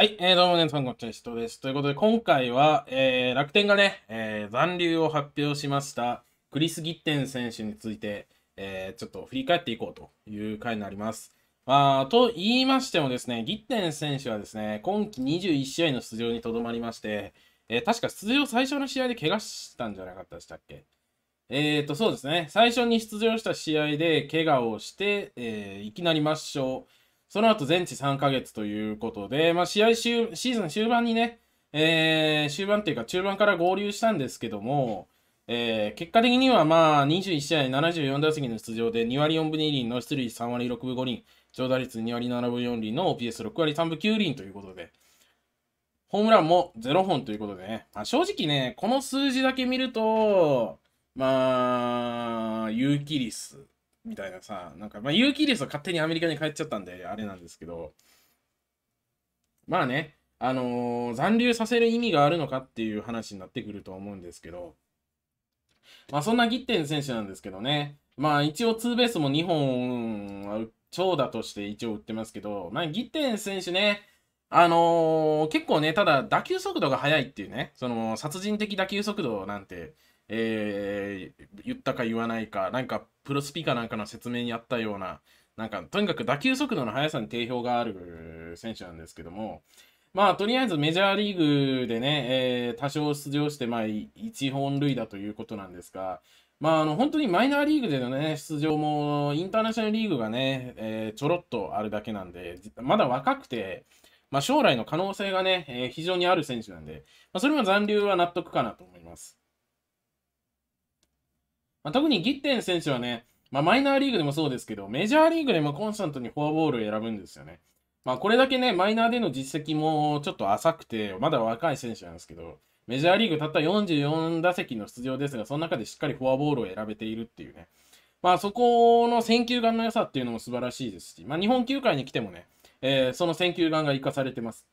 はい、えー、どうもね、さんこんちとです。ということで、今回は、えー、楽天がね、えー、残留を発表しました、クリス・ギッテン選手について、えー、ちょっと振り返っていこうという回になります。まあ、と言いましてもですね、ギッテン選手はですね、今季21試合の出場にとどまりまして、えー、確か出場最初の試合で怪我したんじゃなかったでしたっけえーと、そうですね、最初に出場した試合で怪我をして、えー、いきなり抹消。その後全治3ヶ月ということで、まあ、試合終、シーズン終盤にね、えー、終盤っていうか中盤から合流したんですけども、えー、結果的にはまあ21試合74打席の出場で2割4分2厘の出塁3割6分5厘、長打率2割7分4厘の OPS6 割3分9厘ということで、ホームランも0本ということでね、まあ、正直ね、この数字だけ見ると、まあ、有機率みたいなさ、なんか、まあ、有機リス勝手にアメリカに帰っちゃったんで、あれなんですけど、まあね、あのー、残留させる意味があるのかっていう話になってくると思うんですけど、まあ、そんなギッテン選手なんですけどね、まあ、一応ツーベースも2本、長打として一応打ってますけど、まあ、ギッテン選手ね、あのー、結構ね、ただ打球速度が速いっていうね、その殺人的打球速度なんて、えー、言ったか言わないか、なんかプロスピーカーなんかの説明にあったような、なんかとにかく打球速度の速さに定評がある選手なんですけども、まあとりあえずメジャーリーグでね、えー、多少出場して、まあ、1本塁打ということなんですが、まあ、あの本当にマイナーリーグでの、ね、出場もインターナショナルリーグがね、えー、ちょろっとあるだけなんで、まだ若くて、まあ、将来の可能性がね、えー、非常にある選手なんで、まあ、それも残留は納得かなと思います。まあ、特にギッテン選手はね、まあ、マイナーリーグでもそうですけど、メジャーリーグでもコンスタントにフォアボールを選ぶんですよね。まあ、これだけね、マイナーでの実績もちょっと浅くて、まだ若い選手なんですけど、メジャーリーグたった44打席の出場ですが、その中でしっかりフォアボールを選べているっていうね。まあ、そこの選球眼の良さっていうのも素晴らしいですし、まあ、日本球界に来てもね、えー、その選球眼が生かされてます。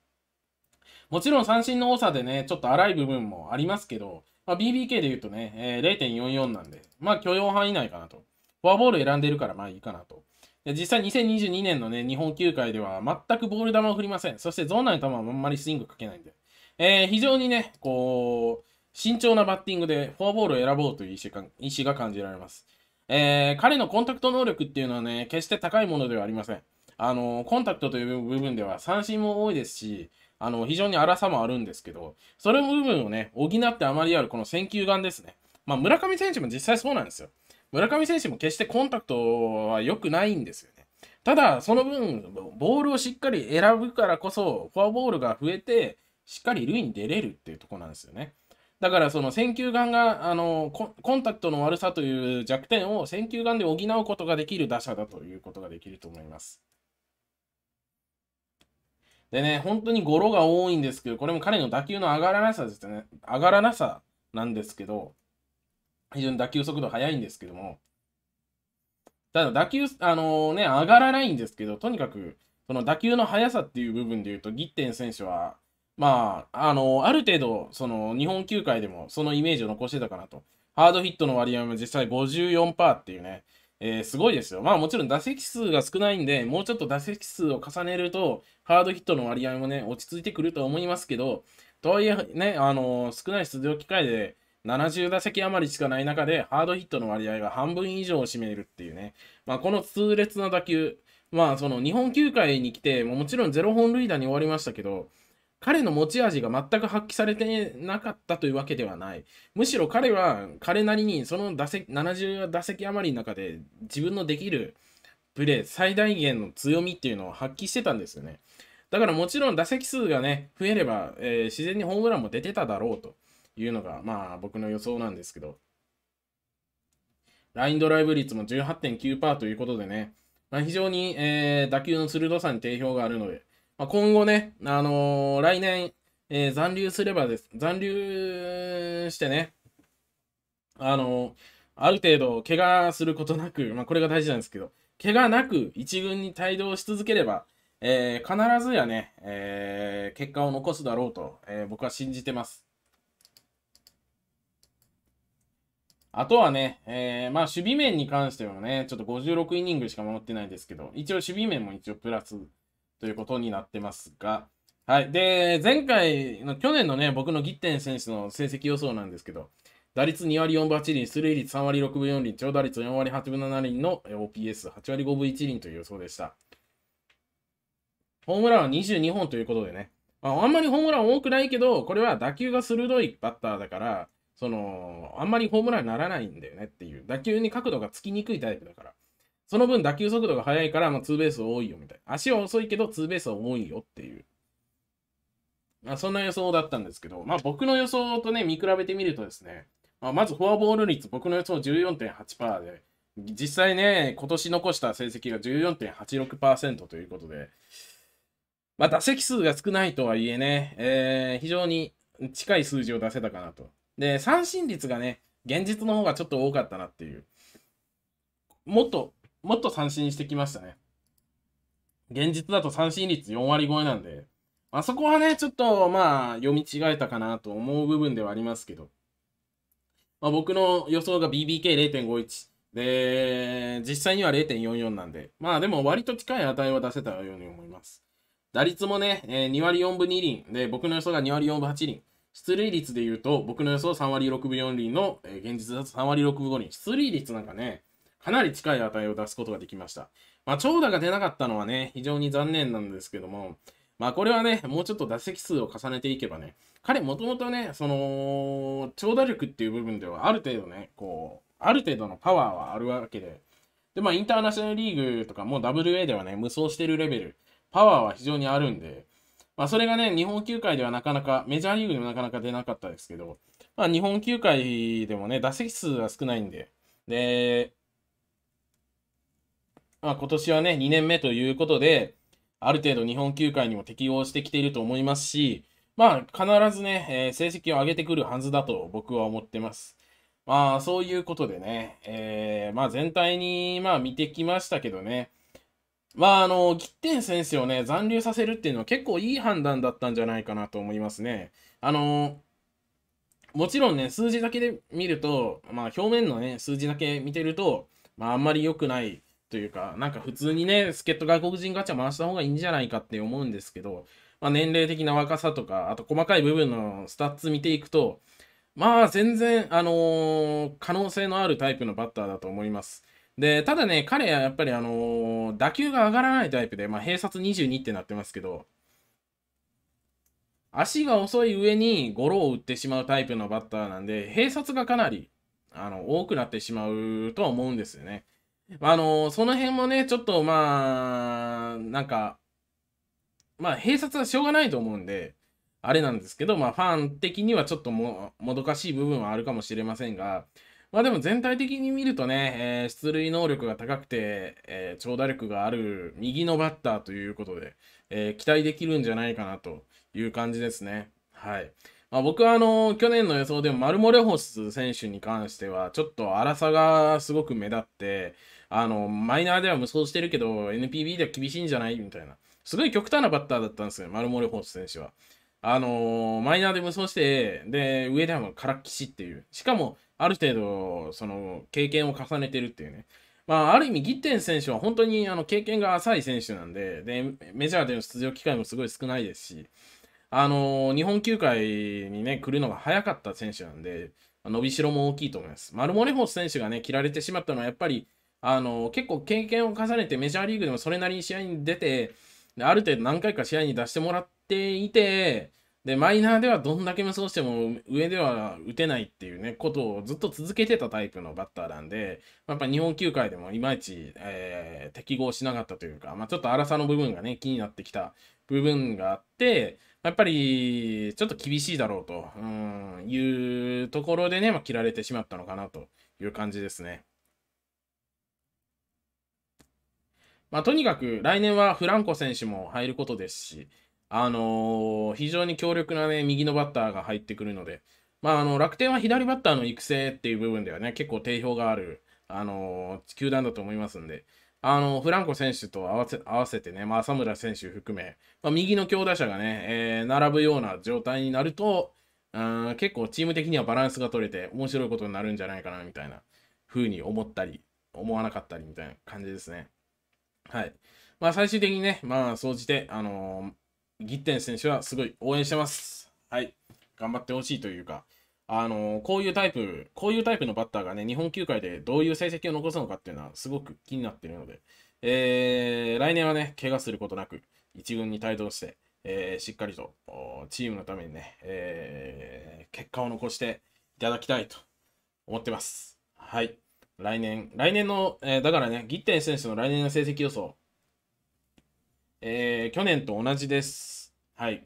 もちろん三振の多さでね、ちょっと荒い部分もありますけど、まあ、BBK で言うとね、えー、0.44なんで、まあ許容範囲内かなと。フォアボール選んでるからまあいいかなと。で実際2022年のね、日本球界では全くボール球を振りません。そしてゾーン内の球はあんまりスイングかけないんで。えー、非常にね、こう、慎重なバッティングでフォアボールを選ぼうという意思か意思が感じられます。えー、彼のコンタクト能力っていうのはね、決して高いものではありません。あのー、コンタクトという部分では三振も多いですし、あの、非常に荒さもあるんですけど、それ部分をね、補ってあまりあるこの選球眼ですね。まあ、村上選手も実際そうなんですよ。村上選手も決してコンタクトは良くないんですよね。ただ、その分、ボールをしっかり選ぶからこそ、フォアボールが増えて、しっかり塁に出れるっていうとこなんですよね。だからその選球眼があのコンタクトの悪さという弱点を選球眼で補うことができる打者だということができると思います。でね、本当にゴロが多いんですけど、これも彼の打球の上がらなさですね。上がらなさなんですけど、非常に打球速度速いんですけども、ただ打球、あのー、ね、上がらないんですけど、とにかく、その打球の速さっていう部分で言うと、ギッテン選手は、まあ、あのー、ある程度、その日本球界でもそのイメージを残してたかなと。ハードヒットの割合も実際54%っていうね、えー、すごいですよ。まあもちろん打席数が少ないんで、もうちょっと打席数を重ねると、ハードヒットの割合もね、落ち着いてくると思いますけど、とはいえね、あのー、少ない出場機会で、70打席余りしかない中で、ハードヒットの割合が半分以上を占めるっていうね。まあ、この痛烈な打球、まあ、その日本球界に来て、もちろんゼロ本塁打に終わりましたけど、彼の持ち味が全く発揮されてなかったというわけではない。むしろ彼は彼なりにその打席70打席余りの中で自分のできるプレー最大限の強みっていうのを発揮してたんですよね。だからもちろん打席数がね、増えれば、えー、自然にホームランも出てただろうというのが、まあ僕の予想なんですけど。ラインドライブ率も18.9%ということでね、まあ、非常に、えー、打球の鋭さに定評があるので、まあ、今後ね、あのー、来年、えー、残留すればです、残留してね、あのー、ある程度、怪我することなく、まあ、これが大事なんですけど、怪我なく1軍に帯同し続ければ、えー、必ずやね、えー、結果を残すだろうと、えー、僕は信じてます。あとはね、えー、まあ守備面に関してはね、ちょっと56イニングしか守ってないですけど、一応守備面も一応プラスということになってますが、はい。で、前回の、去年のね、僕のギッテン選手の成績予想なんですけど、打率2割4分8厘、出塁率3割6分4厘、長打率4割8分7厘の OPS8 割5分1厘という予想でした。ホームランは22本ということでね、まあ、あんまりホームラン多くないけど、これは打球が鋭いバッターだから、その、あんまりホームランにならないんだよねっていう、打球に角度がつきにくいタイプだから。その分打球速度が速いから、まあ、ツーベース多いよみたいな。足は遅いけど、ツーベースは多いよっていう。まあ、そんな予想だったんですけど、まあ、僕の予想とね、見比べてみるとですね、まあ、まずフォアボール率、僕の予想14.8%で、実際ね、今年残した成績が14.86%ということで、まあ、打席数が少ないとはいえね、えー、非常に近い数字を出せたかなと。で、三振率がね、現実の方がちょっと多かったなっていう。もっともっと三振してきましたね。現実だと三振率4割超えなんで、あそこはね、ちょっとまあ読み違えたかなと思う部分ではありますけど、まあ、僕の予想が BBK0.51 で、実際には0.44なんで、まあでも割と近い値は出せたように思います。打率もね、えー、2割4分2厘で、僕の予想が2割4分8厘。出塁率で言うと、僕の予想3割6分4厘の、えー、現実だと3割6分5厘。出塁率なんかね、かなり近い値を出すことができました。まあ、長打が出なかったのはね、非常に残念なんですけども、まあこれはね、もうちょっと打席数を重ねていけばね、彼もともとね、その、長打力っていう部分ではある程度ね、こう、ある程度のパワーはあるわけで、で、まあインターナショナルリーグとかも WA ではね、無双してるレベル、パワーは非常にあるんで、まあそれがね、日本球界ではなかなか、メジャーリーグでもなかなか出なかったですけど、まあ日本球界でもね、打席数は少ないんで、で、まあ、今年はね、2年目ということで、ある程度日本球界にも適応してきていると思いますし、まあ、必ずね、えー、成績を上げてくるはずだと僕は思ってます。まあ、そういうことでね、えー、まあ、全体に、まあ、見てきましたけどね、まあ、あの、ギッテン選手をね、残留させるっていうのは結構いい判断だったんじゃないかなと思いますね。あの、もちろんね、数字だけで見ると、まあ、表面のね、数字だけ見てると、まあ、あんまり良くないというか、なんか普通にね、助っ人外国人ガチャ回した方がいいんじゃないかって思うんですけど、まあ、年齢的な若さとか、あと細かい部分のスタッツ見ていくと、まあ全然、あのー、可能性のあるタイプのバッターだと思います。で、ただね、彼はやっぱり、あのー、打球が上がらないタイプで、まあ、併殺22ってなってますけど、足が遅い上にゴロを打ってしまうタイプのバッターなんで、併殺がかなりあの多くなってしまうとは思うんですよね。あの、その辺もね、ちょっとまあ、なんか、まあ、併殺はしょうがないと思うんで、あれなんですけど、まあ、ファン的にはちょっとももどかしい部分はあるかもしれませんが、まあでも全体的に見るとね、えー、出塁能力が高くて、えー、長打力がある右のバッターということで、えー、期待できるんじゃないかなという感じですね。はい。まあ、僕はあの去年の予想でもマルモレホス選手に関しては、ちょっと粗さがすごく目立って、あの、マイナーでは無双してるけど、NPB では厳しいんじゃないみたいな。すごい極端なバッターだったんですよ、マルモレホース選手は。あのー、マイナーで無双して、で、上では空っきしっていう。しかも、ある程度、その、経験を重ねてるっていうね。まあ、ある意味、ギッテン選手は本当にあの経験が浅い選手なんでで、メジャーでの出場機会もすごい少ないですし、あのー、日本球界にね、来るのが早かった選手なんで、伸びしろも大きいと思います。マルモレホス選手がね、切られてしまったのは、やっぱりあの結構経験を重ねてメジャーリーグでもそれなりに試合に出てある程度何回か試合に出してもらっていてでマイナーではどんだけ無双しても上では打てないっていうねことをずっと続けてたタイプのバッターなんで、やっぱ日本球界でもいまいち、えー、適合しなかったというか、まあ、ちょっと粗さの部分がね気になってきた部分があって、やっぱりちょっと厳しいだろうとうんいうところでね、まあ、切られてしまったのかなという感じですね。まあ、とにかく来年はフランコ選手も入ることですし、あのー、非常に強力な、ね、右のバッターが入ってくるので、まあ、あの楽天は左バッターの育成っていう部分ではね結構定評がある、あのー、球団だと思いますんで、あのー、フランコ選手と合わせ合わせてね、まあ、浅村選手含め、まあ、右の強打者がね、えー、並ぶような状態になるとうん結構チーム的にはバランスが取れて面白いことになるんじゃないかなみたいな風に思ったり思わなかったりみたいな感じですね。はい。まあ、最終的にね、まあ、総じて、あのー、ギッテン選手はすごい応援してます。はい。頑張ってほしいというか、あのー、こういうタイプ、こういうタイプのバッターがね、日本球界でどういう成績を残すのかっていうのは、すごく気になってるので、えー、来年はね、怪我することなく、1軍に帯同して、えー、しっかりとチームのためにね、えー、結果を残していただきたいと思ってます。はい。来年、来年の、えー、だからね、ギッテン選手の来年の成績予想。えー、去年と同じです。はい。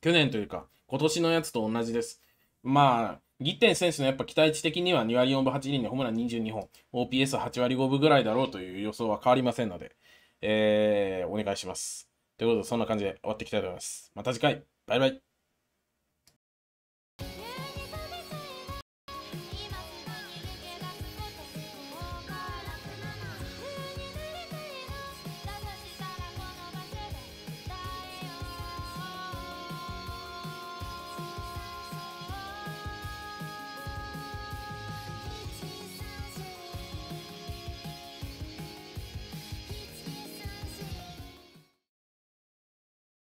去年というか、今年のやつと同じです。まあ、ギッテン選手のやっぱ期待値的には2割4分8厘でホームラン22本、OPS8 割5分ぐらいだろうという予想は変わりませんので、えー、お願いします。ということで、そんな感じで終わっていきたいと思います。また次回、バイバイ。